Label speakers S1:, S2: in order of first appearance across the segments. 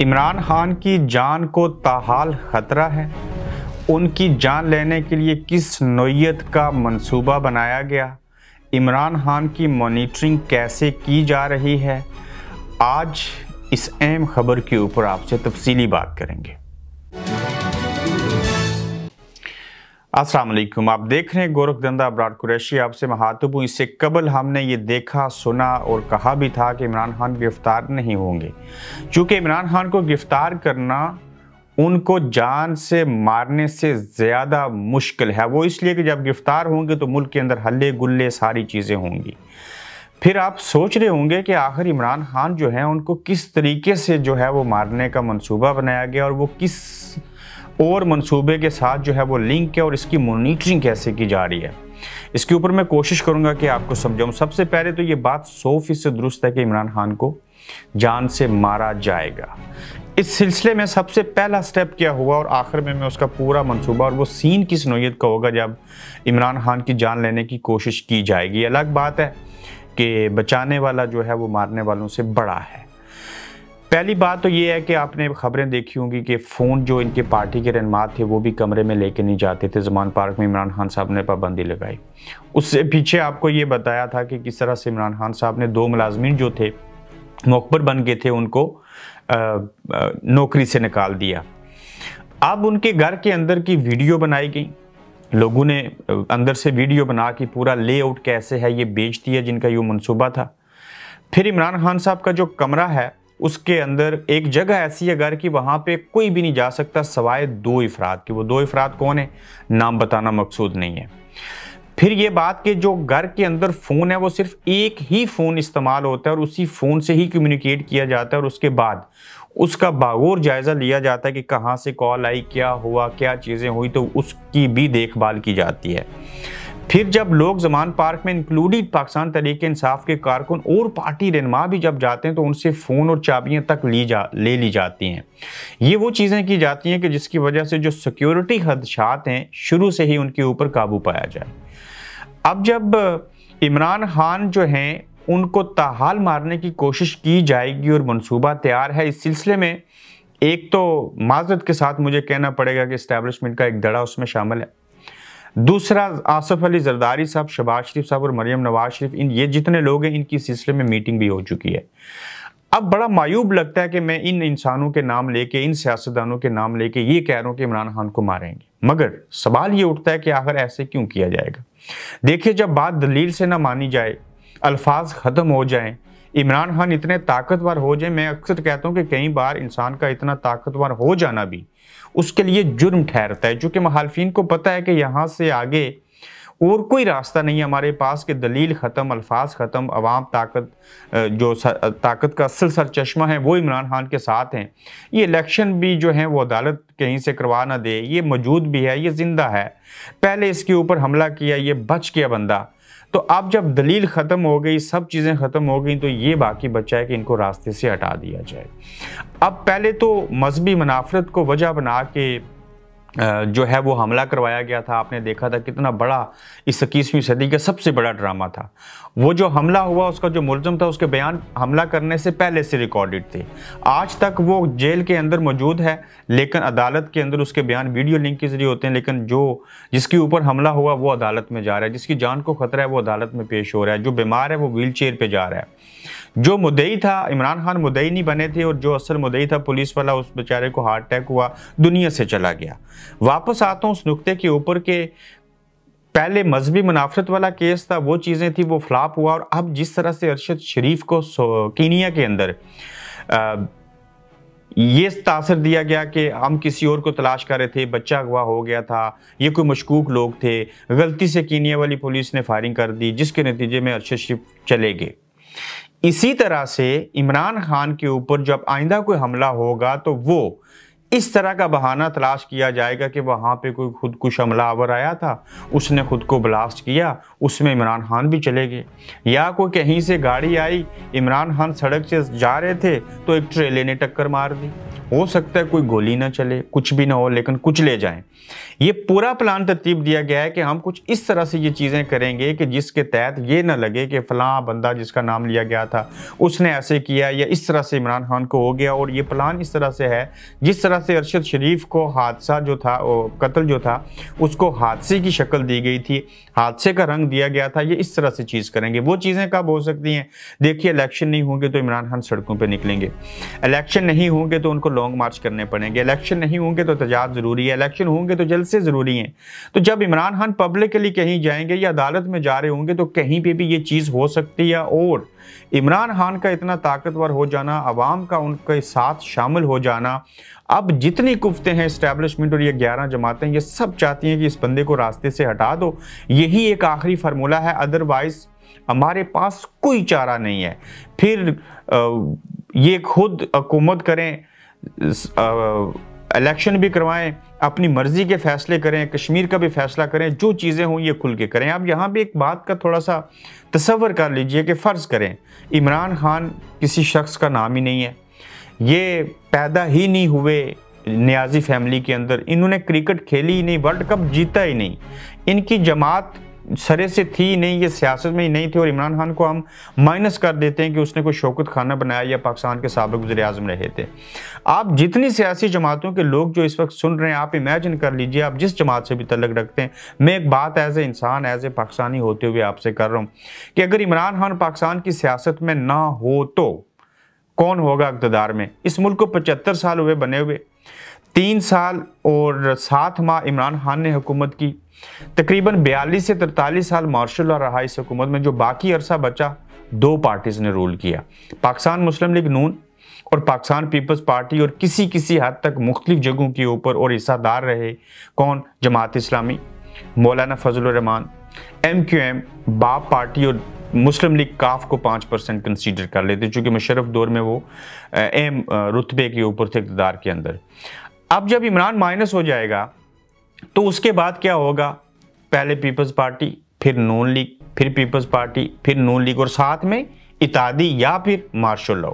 S1: इमरान खान की जान को ताहाल ख़तरा है उनकी जान लेने के लिए किस नोयत का मंसूबा बनाया गया इमरान खान की मॉनिटरिंग कैसे की जा रही है आज इस अहम खबर के ऊपर आपसे तफसीली बात करेंगे असलम आप देख रहे हैं गोरखधंदा ब्राड कुरैशी आपसे महातुब हूँ इससे कबल हमने ये देखा सुना और कहा भी था कि इमरान खान गिरफ़्तार नहीं होंगे चूँकि इमरान खान को गिरफ़्तार करना उनको जान से मारने से ज़्यादा मुश्किल है वो इसलिए कि जब गिरफ़्तार होंगे तो मुल्क के अंदर हल्ले गुल्ले सारी चीज़ें होंगी फिर आप सोच रहे होंगे कि आखिर इमरान खान जो है उनको किस तरीके से जो है वो मारने का मनसूबा बनाया गया और वो किस और मनसूबे के साथ जो है वो लिंक है और इसकी मोनिटरिंग कैसे की जा रही है इसके ऊपर मैं कोशिश करूंगा कि आपको समझाऊं सबसे पहले तो ये बात सौ फीसद दुरुस्त है कि इमरान खान को जान से मारा जाएगा इस सिलसिले में सबसे पहला स्टेप क्या हुआ और आखिर में मैं उसका पूरा मंसूबा और वो सीन किस नोयत का होगा जब इमरान खान की जान लेने की कोशिश की जाएगी अलग बात है कि बचाने वाला जो है वो मारने वालों से बड़ा है पहली बात तो ये है कि आपने खबरें देखी होंगी कि फ़ोन जो इनके पार्टी के रहनमा थे वो भी कमरे में लेके नहीं जाते थे जमान पार्क में इमरान खान साहब ने पाबंदी लगाई उससे पीछे आपको ये बताया था कि किस तरह से इमरान खान साहब ने दो मुलाजमिन जो थे मकबर बन गए थे उनको आ, आ, नौकरी से निकाल दिया अब उनके घर के अंदर की वीडियो बनाई गई लोगों ने अंदर से वीडियो बना के पूरा लेआउट कैसे है ये बेच दिया जिनका ये मनसूबा था फिर इमरान खान साहब का जो कमरा है उसके अंदर एक जगह ऐसी है घर की वहाँ पे कोई भी नहीं जा सकता सवाए दो अफराद के वो दो अफराद कौन है नाम बताना मकसूद नहीं है फिर ये बात कि जो घर के अंदर फ़ोन है वो सिर्फ एक ही फ़ोन इस्तेमाल होता है और उसी फ़ोन से ही कम्युनिकेट किया जाता है और उसके बाद उसका बागोर जायज़ा लिया जाता है कि कहाँ से कॉल आई क्या हुआ क्या चीज़ें हुई तो उसकी भी देखभाल की जाती है फिर जब लोग जमान पार्क में इंक्लूडिंग पाकिस्तान तरीके इंसाफ के कारकुन और पार्टी रहनमा भी जब जाते हैं तो उनसे फ़ोन और चाबियाँ तक ली जा ले ली जाती हैं ये वो चीज़ें की जाती हैं कि जिसकी वजह से जो सिक्योरिटी खदशात हैं शुरू से ही उनके ऊपर काबू पाया जाए अब जब इमरान खान जो हैं उनको ताहाल मारने की कोशिश की जाएगी और मनसूबा तैयार है इस सिलसिले में एक तो माजरत के साथ मुझे कहना पड़ेगा कि इस्टेबलिशमेंट का एक दड़ा उसमें शामिल है दूसरा आसफ अली जरदारी साहब शबाज शरीफ साहब और मरियम नवाज शरीफ इन ये जितने लोग हैं इनकी सिलसिले में मीटिंग भी हो चुकी है अब बड़ा मायूब लगता है कि मैं इन इंसानों के नाम लेके इन सियासतदानों के नाम लेके ये कह रहा हूँ कि इमरान खान को मारेंगे मगर सवाल ये उठता है कि आखिर ऐसे क्यों किया जाएगा देखिए जब बात दलील से ना मानी जाए अल्फाज ख़त्म हो जाएं इमरान खान इतने ताकतवर हो जाए मैं अक्सर कहता हूँ कि कई बार इंसान का इतना ताकतवर हो जाना भी उसके लिए जुर्म ठहरता है चूँकि महालफिन को पता है कि यहाँ से आगे और कोई रास्ता नहीं है हमारे पास कि दलील ख़त्म अल्फाज ख़त्म अवाम ताकत जो ताकत का असल सर चश्मा है वो इमरान खान के साथ हैं ये इलेक्शन भी जो है वो अदालत कहीं से करवा ना दे ये मौजूद भी है ये ज़िंदा है पहले इसके ऊपर हमला किया ये बच गया बंदा तो अब जब दलील ख़त्म हो गई सब चीज़ें ख़त्म हो गई तो ये बाकी बचा है कि इनको रास्ते से हटा दिया जाए अब पहले तो मजहबी मुनाफरत को वजह बना के जो है वो हमला करवाया गया था आपने देखा था कितना बड़ा इस इक्कीसवीं सदी का सबसे बड़ा ड्रामा था वो जो हमला हुआ उसका जो मुलजम था उसके बयान हमला करने से पहले से रिकॉर्डेड थे आज तक वो जेल के अंदर मौजूद है लेकिन अदालत के अंदर उसके बयान वीडियो लिंक के जरिए होते हैं लेकिन जो जिसके ऊपर हमला हुआ वो अदालत में जा रहा है जिसकी जान को खतरा है वो अदालत में पेश हो रहा है जो बीमार है वो व्हील चेयर पर जा रहा है जो मुदई था इमरान खान मुदई नहीं बने थे और जो असल मुदई था पुलिस वाला उस बेचारे को हार्ट अटैक हुआ दुनिया से चला गया वापस आता हूँ उस नुकते के ऊपर के पहले मजहबी मुनाफरत वाला केस था वो चीज़ें थी वो फ्लाप हुआ और अब जिस तरह से अरशद शरीफ को कीनिया के अंदर आ, ये तासर दिया गया कि हम किसी और को तलाश कर रहे थे बच्चा अगवा हो गया था ये कोई मशकूक लोग थे गलती से कीनिया वाली पुलिस ने फायरिंग कर दी जिसके नतीजे में अरशद शरीफ चले गए इसी तरह से इमरान खान के ऊपर जब आइंदा कोई हमला होगा तो वो इस तरह का बहाना तलाश किया जाएगा कि वहाँ पे कोई खुदकुश अवर आया था उसने खुद को ब्लास्ट किया उसमें इमरान खान भी चले गए या कोई कहीं से गाड़ी आई इमरान खान सड़क से जा रहे थे तो एक ट्रेले ने टक्कर मार दी हो सकता है कोई गोली ना चले कुछ भी ना हो लेकिन कुछ ले जाएं ये पूरा प्लान तरतीब दिया गया है कि हम कुछ इस तरह से ये चीज़ें करेंगे कि जिसके तहत ये ना लगे कि फलां बंदा जिसका नाम लिया गया था उसने ऐसे किया या इस तरह से इमरान खान को हो गया और ये प्लान इस तरह से है जिस तरह से अरशद शरीफ को हादसा जो था कत्ल जो था उसको हादसे की शक्ल दी गई थी हादसे का रंग दिया गया था ये इस तरह से चीज़ करेंगे वो चीज़ें कब हो सकती हैं देखिए इलेक्शन नहीं होंगे तो इमरान खान सड़कों पर निकलेंगे इलेक्शन नहीं होंगे तो उनको लॉन्ग मार्च करने पड़ेंगे इलेक्शन नहीं होंगे तो तजाद ज़रूरी है इलेक्शन होंगे तो जलसे ज़रूरी हैं तो जब इमरान खान पब्लिकली कहीं जाएंगे या अदालत में जा रहे होंगे तो कहीं पर भी ये चीज़ हो सकती है और इमरान खान का इतना ताकतवर हो जाना आवाम का उनके साथ शामिल हो जाना अब जितनी कुफ्ते हैं इस्टेबलिशमेंट और ये ग्यारह जमातें ये सब चाहती हैं कि इस बंदे को रास्ते से हटा दो यही एक आखिरी फार्मूला है अदरवाइज़ हमारे पास कोई चारा नहीं है फिर ये खुद हुकूमत करें इलेक्शन भी करवाएं अपनी मर्ज़ी के फैसले करें कश्मीर का भी फैसला करें जो चीज़ें हों ये खुल के करें आप यहाँ भी एक बात का थोड़ा सा तस्वर कर लीजिए कि फ़र्ज़ करें इमरान खान किसी शख्स का नाम ही नहीं है ये पैदा ही नहीं हुए न्याजी फैमिली के अंदर इन्होंने क्रिकेट खेली ही नहीं वर्ल्ड कप जीता ही नहीं इनकी जमात सरे से थी नहीं ये सियासत में ही नहीं थी और इमरान खान को हम माइनस कर देते हैं कि उसने कोई शौकत खाना बनाया या पाकिस्तान के सबक वजे अजम रहे थे आप जितनी सियासी जमातों के लोग जो इस वक्त सुन रहे हैं आप इमेजिन कर लीजिए आप जिस जमात से भी तलग रखते हैं मैं एक बात एज ए इंसान एज ए पाकिस्तानी होते हुए आपसे कर रहा हूँ कि अगर इमरान खान पाकिस्तान की सियासत में ना हो तो कौन होगा अकतदार में इस मुल्क को पचहत्तर साल हुए बने हुए तीन साल और सात माह इमरान खान ने हुकूमत की तकरीबन बयालीस से तरतालीस साल मार्शल और रहा इस हुकूमत में जो बाकी अरसा बचा दो पार्टीज़ ने रूल किया पाकिस्तान मुस्लिम लीग नून और पाकिस्तान पीपल्स पार्टी और किसी किसी हद तक मुख्तलिफ जगहों के ऊपर और हिस्सादार रहे कौन Jamaat Islami Maulana Fazl Rehman M Q M BAP party और मुस्लिम लीग काफ को पाँच परसेंट कंसीडर कर लेते चूँकि मुशरफ दौर में वो एम रुतबे के ऊपर थे इकतदार के अंदर अब जब इमरान माइनस हो जाएगा तो उसके बाद क्या होगा पहले पीपल्स पार्टी फिर नून लीग फिर पीपल्स पार्टी फिर नून लीग और साथ में इतादी या फिर मार्शल लॉ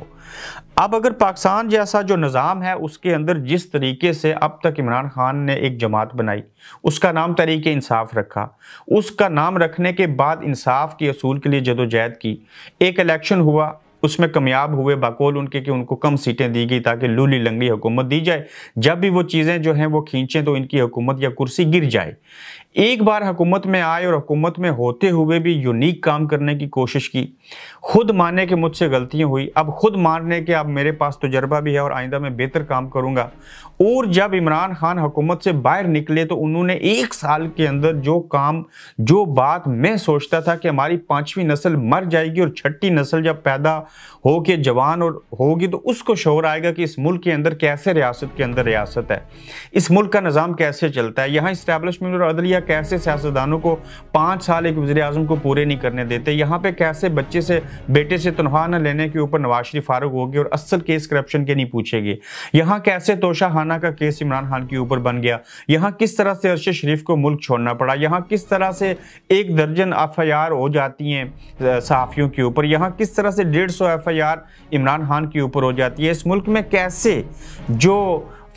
S1: अब अगर पाकिस्तान जैसा जो निज़ाम है उसके अंदर जिस तरीके से अब तक इमरान खान ने एक जमात बनाई उसका नाम तरीके इंसाफ रखा उसका नाम रखने के बाद इंसाफ के असूल के लिए जदोजहद की एक इलेक्शन हुआ उसमें कामयाब हुए बकौल उनके कि उनको कम सीटें दी गई ताकि लूली लंगड़ी हुकूमत दी जाए जब भी वो चीज़ें जो हैं वो खींचें तो इनकी हुकूमत या कुर्सी गिर जाए एक बार हुकूमत में आए और हुकूमत में होते हुए भी यूनिक काम करने की कोशिश की खुद माने के मुझसे गलतियाँ हुई अब खुद मानने के अब मेरे पास तजर्बा भी है और आइंदा मैं बेहतर काम करूँगा और जब इमरान खान हुकूमत से बाहर निकले तो उन्होंने एक साल के अंदर जो काम जो बात मैं सोचता था कि हमारी पाँचवीं नस्ल मर जाएगी और छठी नस्ल जब पैदा हो के जवान और होगी तो उसको शोर आएगा कि इस मुल्क के अंदर कैसे रियासत के अंदर रियासत है इस मुल्क का निज़ाम कैसे चलता है यहाँ इस्टेबलिशमेंट और अदलिया कैसे सियासतदानों को पाँच साल एक वजी अजम को पूरे नहीं करने देते यहाँ पर कैसे बच्चे से बेटे से तनख्वाह न लेने के ऊपर नवाज शरीफ फारूक होगी और असल केस करप्शन के नहीं पूछेगी यहाँ कैसे तोशा खाना का केस इमरान खान के ऊपर बन गया यहाँ किस तरह से अरशद शरीफ को मुल्क छोड़ना पड़ा यहाँ किस तरह से एक दर्जन एफ आई आर हो जाती हैं सहाफ़ियों के ऊपर यहाँ किस तरह से डेढ़ सौ F I R Imran Khan के ऊपर हो जाती है इस मुल्क में कैसे जो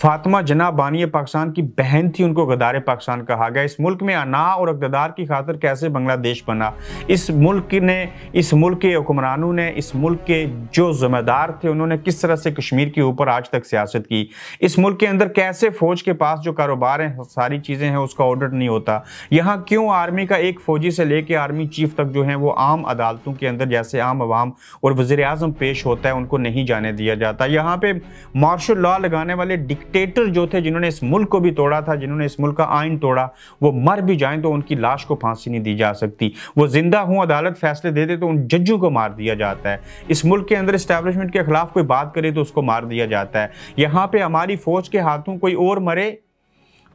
S1: फातिमा जना बानी पाकिस्तान की बहन थी उनको गदार पाकिस्तान कहा गया इस मुल्क में अना और अकदार की खातर कैसे बांग्लादेश बना इस मुल्क ने इस मुल्क के हुक्मरानों ने इस मुल्क के जो ज़िम्मेदार थे उन्होंने किस तरह से कश्मीर के ऊपर आज तक सियासत की इस मुल्क के अंदर कैसे फ़ौज के पास जो कारोबार हैं सारी चीज़ें हैं उसका ऑर्डर नहीं होता यहाँ क्यों आर्मी का एक फ़ौजी से लेके आर्मी चीफ तक जो है वो आम अदालतों के अंदर जैसे आम आवाम और वजे अजम पेश होता है उनको नहीं जाने दिया जाता यहाँ पर मार्शल लॉ लगाने वाले डिक डिक्टेटर जो थे जिन्होंने इस मुल्क को भी तोड़ा था जिन्होंने इस मुल्क का आइन तोड़ा वो मर भी जाएं तो उनकी लाश को फांसी नहीं दी जा सकती वो जिंदा हों अदालत फैसले दे दे तो उन जजों को मार दिया जाता है इस मुल्क के अंदर इस्टेब्लिशमेंट के खिलाफ कोई बात करे तो उसको मार दिया जाता है यहाँ पर हमारी फौज के हाथों कोई और मरे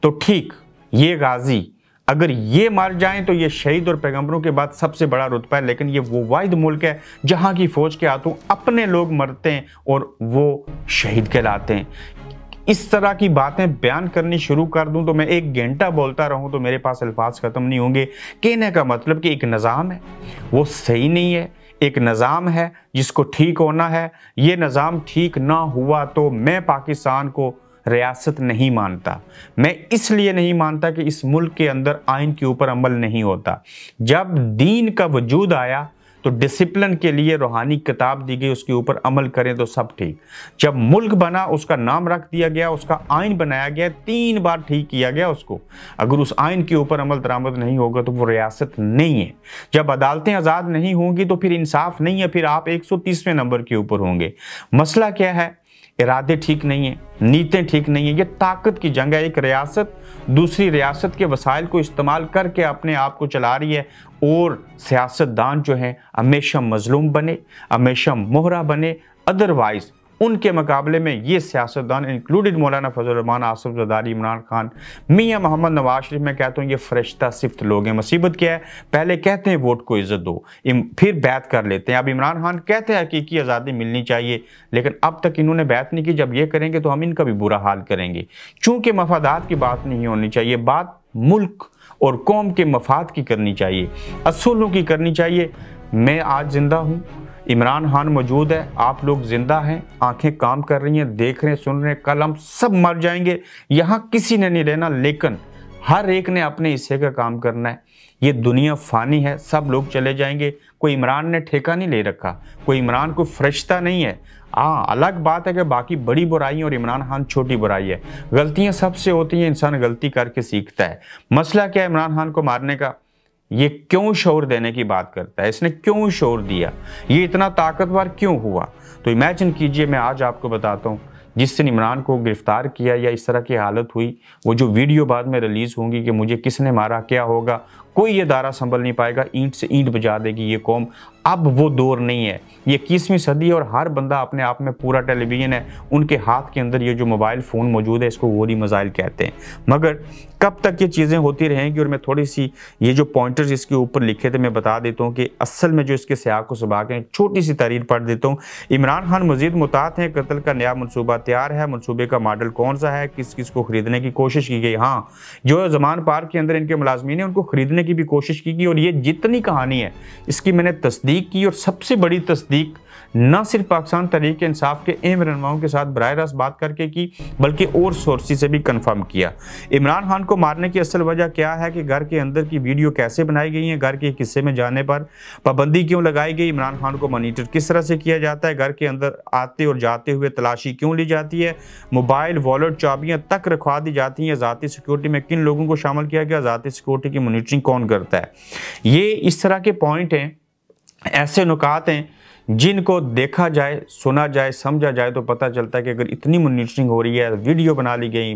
S1: तो ठीक ये गाजी अगर ये मर जाएं तो ये शहीद और पैगंबरों के बाद सबसे बड़ा रुतबा है लेकिन ये वो वाहिद मुल्क है जहाँ की फ़ौज के हाथों अपने लोग मरते हैं और वो शहीद कहलाते हैं इस तरह की बातें बयान करनी शुरू कर दूं तो मैं एक घंटा बोलता रहूं तो मेरे पास अल्फाज ख़त्म नहीं होंगे कहने का मतलब कि एक निज़ाम है वो सही नहीं है एक निज़ाम है जिसको ठीक होना है ये निज़ाम ठीक ना हुआ तो मैं पाकिस्तान को रियासत नहीं मानता मैं इसलिए नहीं मानता कि इस मुल्क के अंदर आइन के ऊपर अमल नहीं होता जब दीन का वजूद आया तो डिसिप्लिन के लिए रूहानी किताब दी गई उसके ऊपर अमल करें तो सब ठीक जब मुल्क बना उसका नाम रख दिया गया उसका आइन बनाया गया तीन बार ठीक किया गया उसको अगर उस आइन के ऊपर अमल दरामद नहीं होगा तो वो रियासत नहीं है जब अदालतें आज़ाद नहीं होंगी तो फिर इंसाफ नहीं है फिर आप एक नंबर के ऊपर होंगे मसला क्या है इरादे ठीक नहीं हैं नीतें ठीक नहीं हैं ये ताकत की जंग है एक रियासत दूसरी रियासत के वसाइल को इस्तेमाल करके अपने आप को चला रही है और सियासतदान जो हैं हमेशा मजलूम बने हमेशा मोहरा बने अदरवाइज़ उनके मुकाबले में ये सियासतदान इंक्लूडेड मौलाना फजलरहमान आसफ जदारी इमरान खान मियाँ मोहम्मद नवाज शरीफ मैं कहता हूँ ये फरिश्ता सिफ्त लोग हैं मुसीबत क्या है पहले कहते हैं वोट को इज्जत दो फिर बैत कर लेते हैं अब इमरान खान कहते हैं हकीकी आज़ादी मिलनी चाहिए लेकिन अब तक इन्होंने बैत नहीं की जब ये करेंगे तो हम इनका भी बुरा हाल करेंगे चूँकि मफादात की बात नहीं होनी चाहिए बात मुल्क और कौम के मफाद की करनी चाहिए असूलों की करनी चाहिए मैं आज ज़िंदा हूँ इमरान खान मौजूद है आप लोग ज़िंदा हैं आंखें काम कर रही हैं देख रहे हैं सुन रहे हैं कल हम सब मर जाएंगे यहाँ किसी ने नहीं रहना लेकिन हर एक ने अपने हिस्से का काम करना है ये दुनिया फानी है सब लोग चले जाएंगे कोई इमरान ने ठेका नहीं ले रखा कोई इमरान को फरिश्ता नहीं है हाँ अलग बात है कि बाकी बड़ी बुराई और इमरान खान छोटी बुराई है गलतियाँ सबसे होती हैं इंसान गलती करके सीखता है मसला क्या है इमरान खान को मारने का ये क्यों शोर देने की बात करता है इसने क्यों शोर दिया ये इतना ताकतवर क्यों हुआ तो इमेजिन कीजिए मैं आज आपको बताता हूँ जिससे इमरान को गिरफ्तार किया या इस तरह की हालत हुई वो जो वीडियो बाद में रिलीज़ होंगी कि मुझे किसने मारा क्या होगा कोई ये धारा संभल नहीं पाएगा ईंट से ईंट बजा देगी ये कौम अब वो दौर नहीं है ये इक्कीसवीं सदी है और हर बंदा अपने आप में पूरा टेलीविज़न है उनके हाथ के अंदर ये जो मोबाइल फ़ोन मौजूद है इसको गोरी मज़ाइल कहते हैं मगर कब तक ये चीज़ें होती रहेंगी और मैं थोड़ी सी ये जो पॉइंटर्स इसके ऊपर लिखे थे मैं बता देता हूँ कि असल में जो इसके सियाक को सुबह के छोटी सी तहरीर पढ़ देता हूँ इमरान खान मजीद मुतात हैं कतल का नया मनसूबा तैयार है मनसूबे का मॉडल कौन सा है किस किस को खरीदने की कोशिश की गई हाँ जो जमान पार्क के अंदर इनके मुलाजमी हैं उनको खरीदने करने की भी कोशिश की गई और ये जितनी कहानी है इसकी मैंने तस्दीक की और सबसे बड़ी तस्दीक न सिर्फ पाकिस्तान तहरीक इंसाफ के अहम रहनुमाओं के साथ बर रास्त बात करके की बल्कि और सोर्सेज से भी कन्फर्म किया इमरान खान को मारने की असल वजह क्या है कि घर के अंदर की वीडियो कैसे बनाई गई है घर के किस्से में जाने पर पाबंदी क्यों लगाई गई इमरान खान को मोनीटर किस तरह से किया जाता है घर के अंदर आते और जाते हुए तलाशी क्यों ली जाती है मोबाइल वॉलेट चाबियाँ तक रखवा दी जाती हैं ज़ाती सिक्योरिटी में किन लोगों को शामिल किया गया ज़ाती सिक्योरिटी की मोनीटरिंग कौन करता है ये इस तरह के पॉइंट हैं ऐसे नुकात हैं जिनको देखा जाए सुना जाए समझा जाए तो पता चलता है कि अगर इतनी मोनिटरिंग हो रही है वीडियो बना ली गई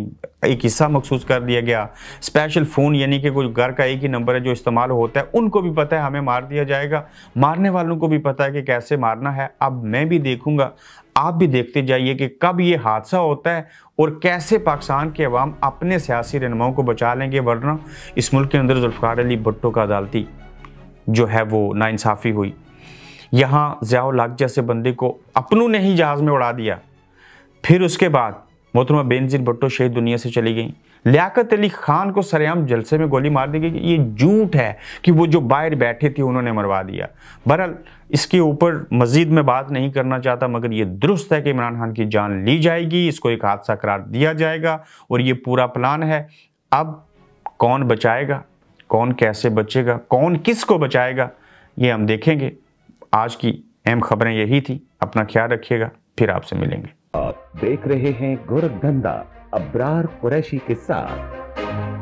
S1: एक हिस्सा मखसूस कर दिया गया स्पेशल फ़ोन यानी कि कुछ घर का एक ही नंबर है जो इस्तेमाल होता है उनको भी पता है हमें मार दिया जाएगा मारने वालों को भी पता है कि कैसे मारना है अब मैं भी देखूँगा आप भी देखते जाइए कि कब ये हादसा होता है और कैसे पाकिस्तान के अवाम अपने सियासी रहनुमाओं को बचा लेंगे वरना इस मुल्क के अंदर जुल्फ़ार अली भुट्टो का अदालती जो है वो नाानसाफ़ी हुई यहाँ ज़ियाओ जैसे बंदे को अपनों ने ही जहाज़ में उड़ा दिया फिर उसके बाद मोहतरमा बेनजीर भट्टो शहीद दुनिया से चली गई लियाकत अली खान को सरेआम जलसे में गोली मार दी गई ये झूठ है कि वो जो बाहर बैठे थे उन्होंने मरवा दिया बहरहाल इसके ऊपर मजीद में बात नहीं करना चाहता मगर ये दुरुस्त है कि इमरान खान की जान ली जाएगी इसको एक हादसा करार दिया जाएगा और ये पूरा प्लान है अब कौन बचाएगा कौन कैसे बचेगा कौन किस को बचाएगा ये हम देखेंगे आज की अहम खबरें यही थी अपना ख्याल रखिएगा फिर आपसे मिलेंगे आप देख रहे हैं गोरखधंधा अब्रार कुरैशी के साथ